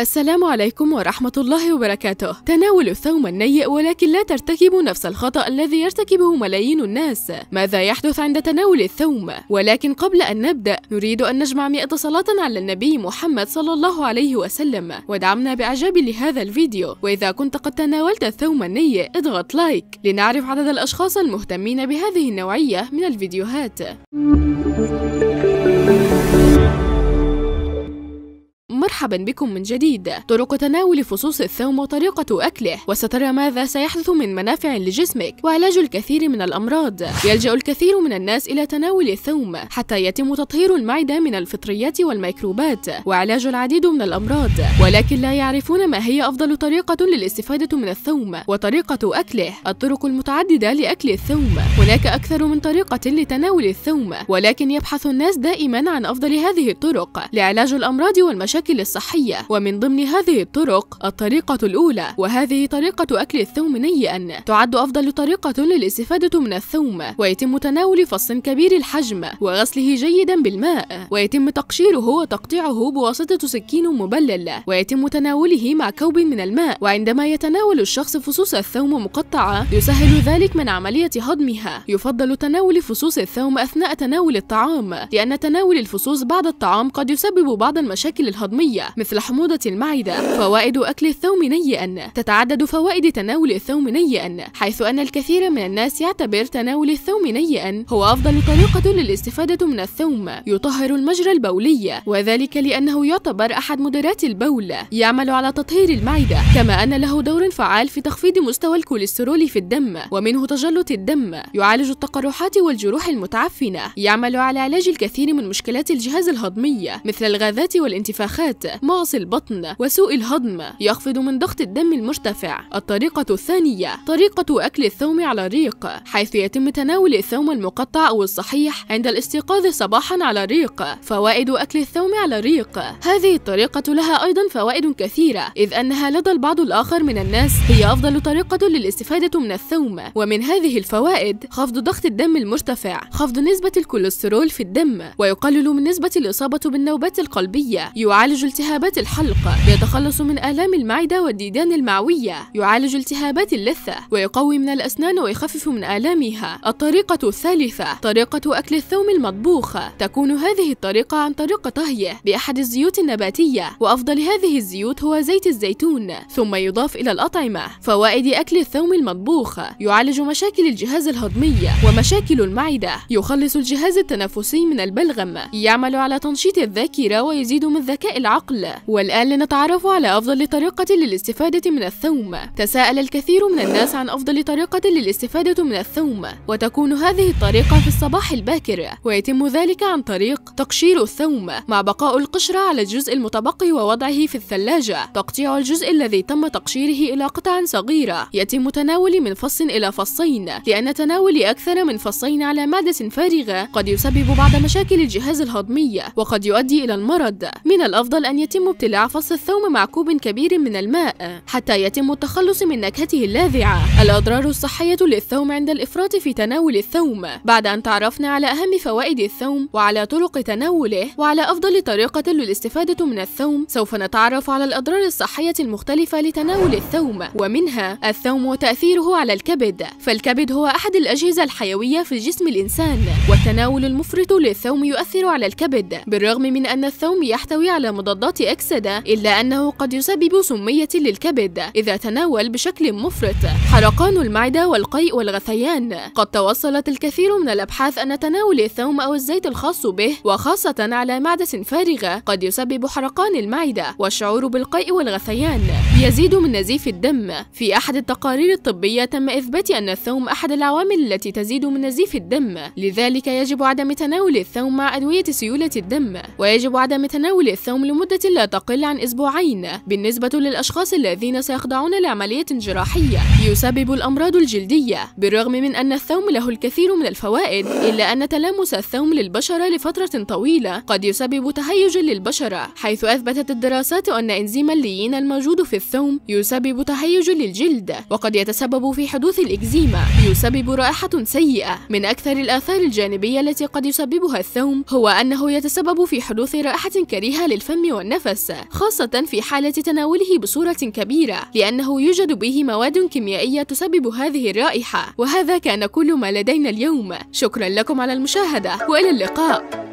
السلام عليكم ورحمة الله وبركاته تناول الثوم النيء ولكن لا ترتكبوا نفس الخطأ الذي يرتكبه ملايين الناس ماذا يحدث عند تناول الثوم؟ ولكن قبل أن نبدأ نريد أن نجمع 100 صلاة على النبي محمد صلى الله عليه وسلم ودعمنا بإعجاب لهذا الفيديو وإذا كنت قد تناولت الثوم النيء اضغط لايك لنعرف عدد الأشخاص المهتمين بهذه النوعية من الفيديوهات مرحبا بكم من جديد طرق تناول فصوص الثوم وطريقة أكله وسترى ماذا سيحدث من منافع لجسمك وعلاج الكثير من الأمراض يلجأ الكثير من الناس إلى تناول الثوم حتى يتم تطهير المعدة من الفطريات والميكروبات وعلاج العديد من الأمراض ولكن لا يعرفون ما هي أفضل طريقة للاستفادة من الثوم وطريقة أكله الطرق المتعددة لأكل الثوم هناك أكثر من طريقة لتناول الثوم ولكن يبحث الناس دائما عن أفضل هذه الطرق لعلاج الأمراض والمشاكل العوامل الصحية ومن ضمن هذه الطرق الطريقة الأولى وهذه طريقة أكل الثوم نيئا تعد أفضل طريقة للاستفادة من الثوم ويتم تناول فص كبير الحجم وغسله جيدا بالماء ويتم تقشيره وتقطيعه بواسطة سكين مبلل ويتم تناوله مع كوب من الماء وعندما يتناول الشخص فصوص الثوم مقطعة يسهل ذلك من عملية هضمها يفضل تناول فصوص الثوم أثناء تناول الطعام لأن تناول الفصوص بعد الطعام قد يسبب بعض المشاكل الهضمية الصحية مثل حموضة المعدة فوائد أكل الثوم نيئا تتعدد فوائد تناول الثوم نيئا حيث أن الكثير من الناس يعتبر تناول الثوم نيئا هو أفضل طريقة للاستفادة من الثوم يطهر المجرى البولي وذلك لأنه يعتبر أحد مدرات البول يعمل على تطهير المعدة كما أن له دور فعال في تخفيض مستوى الكوليسترول في الدم ومنه تجلط الدم يعالج التقرحات والجروح المتعفنة يعمل على علاج الكثير من مشكلات الجهاز الهضمي مثل الغازات والانتفاخات الكليات مغص البطن وسوء الهضم يخفض من ضغط الدم المرتفع الطريقة الثانية طريقة أكل الثوم على الريق حيث يتم تناول الثوم المقطع أو الصحيح عند الاستيقاظ صباحا على الريق فوائد أكل الثوم على الريق هذه الطريقة لها أيضا فوائد كثيرة إذ أنها لدى البعض الآخر من الناس هي أفضل طريقة للاستفادة من الثوم ومن هذه الفوائد خفض ضغط الدم المرتفع خفض نسبة الكوليسترول في الدم ويقلل من نسبة الإصابة بالنوبات القلبية يعالج التهابات الحلق يتخلص من آلام المعدة والديدان المعوية يعالج التهابات اللثة ويقوي من الأسنان ويخفف من آلامها الطريقة الثالثة طريقة أكل الثوم المطبوخ تكون هذه الطريقة عن طريق طهيه بأحد الزيوت النباتية وأفضل هذه الزيوت هو زيت الزيتون ثم يضاف إلى الأطعمة فوائد أكل الثوم المطبوخ يعالج مشاكل الجهاز الهضمي ومشاكل المعدة يخلص الجهاز التنفسي من البلغم يعمل على تنشيط الذاكرة ويزيد من ذكاء العقل والآن لنتعرف على أفضل طريقة للاستفادة من الثوم تساءل الكثير من الناس عن أفضل طريقة للاستفادة من الثوم وتكون هذه الطريقة في الصباح الباكر ويتم ذلك عن طريق تقشير الثوم مع بقاء القشرة على الجزء المتبقي ووضعه في الثلاجة تقطيع الجزء الذي تم تقشيره إلى قطع صغيرة يتم تناول من فص إلى فصين لأن تناول أكثر من فصين على مادة فارغة قد يسبب بعض مشاكل الجهاز الهضمي وقد يؤدي إلى المرض من الأفضل الأفضل أن يتم ابتلاع فص الثوم مع كوب كبير من الماء حتى يتم التخلص من نكهته اللاذعة الأضرار الصحية للثوم عند الإفراط في تناول الثوم بعد أن تعرفنا على أهم فوائد الثوم وعلى طرق تناوله وعلى أفضل طريقة للاستفادة من الثوم سوف نتعرف على الأضرار الصحية المختلفة لتناول الثوم ومنها الثوم وتأثيره على الكبد فالكبد هو أحد الأجهزة الحيوية في جسم الإنسان والتناول المفرط للثوم يؤثر على الكبد بالرغم من أن الثوم يحتوي على مضاد مضادات أكسدة إلا أنه قد يسبب سمية للكبد إذا تناول بشكل مفرط حرقان المعدة والقيء والغثيان قد توصلت الكثير من الأبحاث أن تناول الثوم أو الزيت الخاص به وخاصة على معدة فارغة قد يسبب حرقان المعدة والشعور بالقيء والغثيان يزيد من نزيف الدم في أحد التقارير الطبية تم إثبات أن الثوم أحد العوامل التي تزيد من نزيف الدم لذلك يجب عدم تناول الثوم مع أدوية سيولة الدم ويجب عدم تناول الثوم لمدة لا تقل عن أسبوعين بالنسبة للأشخاص الذين سيخضعون لعملية جراحية يسبب الأمراض الجلدية بالرغم من أن الثوم له الكثير من الفوائد إلا أن تلامس الثوم للبشرة لفترة طويلة قد يسبب تهيج للبشرة حيث أثبتت الدراسات أن إنزيم الليين الموجود في الثوم يسبب تهيج للجلد وقد يتسبب في حدوث الإكزيما يسبب رائحة سيئة من أكثر الآثار الجانبية التي قد يسببها الثوم هو أنه يتسبب في حدوث رائحة كريهة للفم والنفس خاصة في حالة تناوله بصورة كبيرة لأنه يوجد به مواد كيميائية تسبب هذه الرائحة وهذا كان كل ما لدينا اليوم شكرا لكم على المشاهدة وإلى اللقاء